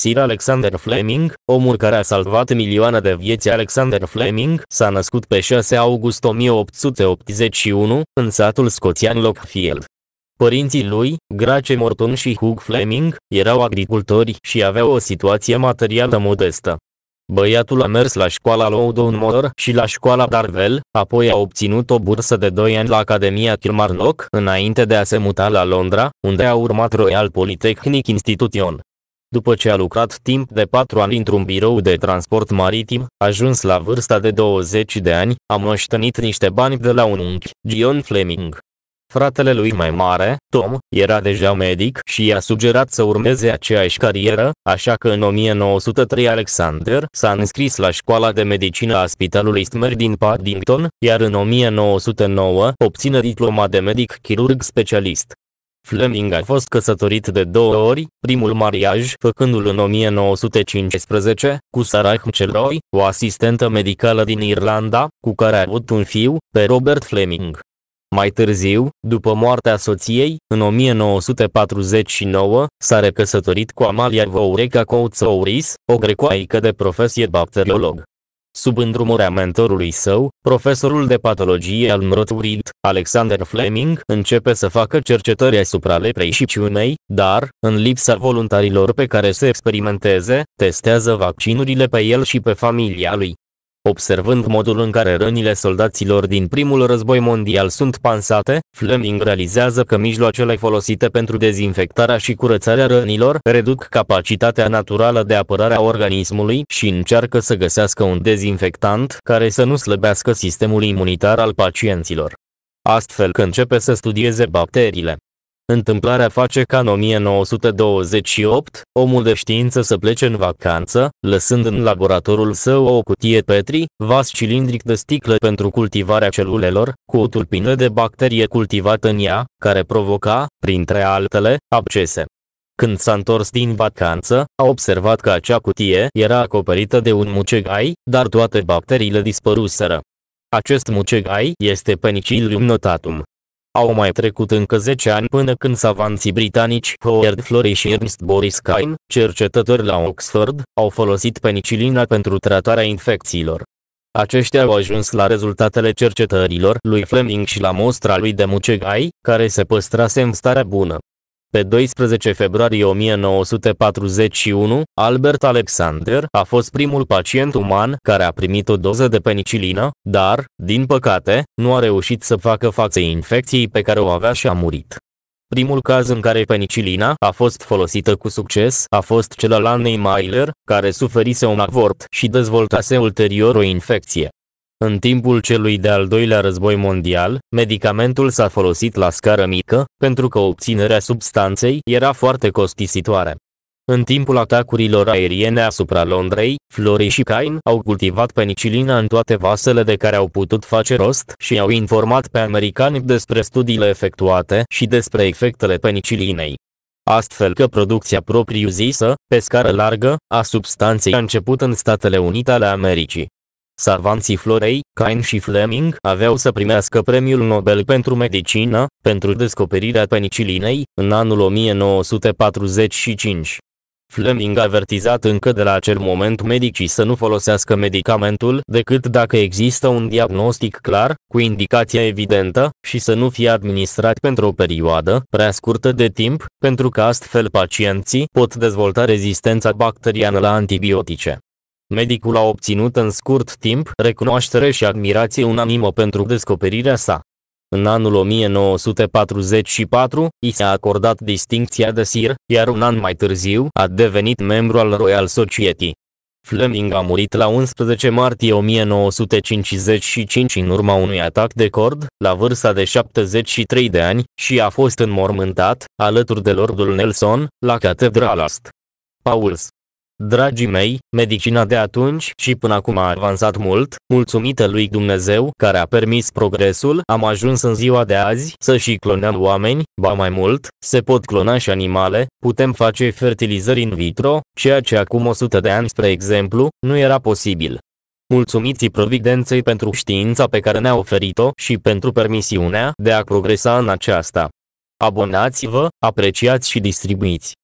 Sir Alexander Fleming, omul care a salvat milioane de vieți Alexander Fleming, s-a născut pe 6 august 1881, în satul scoțian Lockfield. Părinții lui, Grace Morton și Hugh Fleming, erau agricultori și aveau o situație materială modestă. Băiatul a mers la școala Loudon și la școala Darvel, apoi a obținut o bursă de 2 ani la Academia Kilmarnock înainte de a se muta la Londra, unde a urmat Royal Polytechnic Institution. După ce a lucrat timp de patru ani într-un birou de transport maritim, ajuns la vârsta de 20 de ani, a moștenit niște bani de la un unchi, John Fleming. Fratele lui mai mare, Tom, era deja medic și i-a sugerat să urmeze aceeași carieră, așa că în 1903 Alexander s-a înscris la școala de medicină a Spitalului Stmer din Paddington, iar în 1909 obține diploma de medic chirurg specialist. Fleming a fost căsătorit de două ori, primul mariaj făcându-l în 1915, cu Sarah Mcelroy, o asistentă medicală din Irlanda, cu care a avut un fiu, pe Robert Fleming. Mai târziu, după moartea soției, în 1949, s-a recăsătorit cu Amalia Voureca Coutsouris, o grecoaică de profesie bacteriolog sub îndrumarea mentorului său, profesorul de patologie al Mrotwrid, Alexander Fleming, începe să facă cercetări asupra leprei și ciumei, dar, în lipsa voluntarilor pe care se experimenteze, testează vaccinurile pe el și pe familia lui. Observând modul în care rănile soldaților din primul război mondial sunt pansate, Fleming realizează că mijloacele folosite pentru dezinfectarea și curățarea rănilor reduc capacitatea naturală de apărare a organismului și încearcă să găsească un dezinfectant care să nu slăbească sistemul imunitar al pacienților. Astfel că începe să studieze bacteriile. Întâmplarea face ca în 1928, omul de știință să plece în vacanță, lăsând în laboratorul său o cutie petri, vas cilindric de sticlă pentru cultivarea celulelor, cu o tulpină de bacterie cultivată în ea, care provoca, printre altele, abcese. Când s-a întors din vacanță, a observat că acea cutie era acoperită de un mucegai, dar toate bacteriile dispăruseră. Acest mucegai este Penicillium notatum, au mai trecut încă 10 ani până când savanții britanici Howard Florey și Ernst Boris Kain, cercetători la Oxford, au folosit penicilina pentru tratarea infecțiilor. Aceștia au ajuns la rezultatele cercetărilor lui Fleming și la mostra lui de mucegai, care se păstrase în stare bună. Pe 12 februarie 1941, Albert Alexander a fost primul pacient uman care a primit o doză de penicilină, dar, din păcate, nu a reușit să facă față infecției pe care o avea și a murit. Primul caz în care penicilina a fost folosită cu succes a fost cel al Annei Myler, care suferise un avort și dezvoltase ulterior o infecție. În timpul celui de-al doilea război mondial, medicamentul s-a folosit la scară mică, pentru că obținerea substanței era foarte costisitoare. În timpul atacurilor aeriene asupra Londrei, Flori și Cain au cultivat penicilina în toate vasele de care au putut face rost și au informat pe americani despre studiile efectuate și despre efectele penicilinei. Astfel că producția propriu-zisă, pe scară largă, a substanței a început în Statele Unite ale Americii. Savanții Florei, Cain și Fleming aveau să primească premiul Nobel pentru medicină, pentru descoperirea penicilinei, în anul 1945. Fleming a avertizat încă de la acel moment medicii să nu folosească medicamentul decât dacă există un diagnostic clar, cu indicația evidentă, și să nu fie administrat pentru o perioadă prea scurtă de timp, pentru că astfel pacienții pot dezvolta rezistența bacteriană la antibiotice. Medicul a obținut în scurt timp recunoaștere și admirație unanimă pentru descoperirea sa. În anul 1944, i s-a acordat distincția de sir, iar un an mai târziu a devenit membru al Royal Society. Fleming a murit la 11 martie 1955 în urma unui atac de cord, la vârsta de 73 de ani, și a fost înmormântat, alături de Lordul Nelson, la Catedrala St. Paul's. Dragii mei, medicina de atunci și până acum a avansat mult, mulțumită lui Dumnezeu care a permis progresul, am ajuns în ziua de azi să și clonăm oameni, ba mai mult, se pot clona și animale, putem face fertilizări in vitro, ceea ce acum 100 de ani, spre exemplu, nu era posibil. Mulțumiți Providenței pentru știința pe care ne-a oferit-o și pentru permisiunea de a progresa în aceasta. Abonați-vă, apreciați și distribuiți.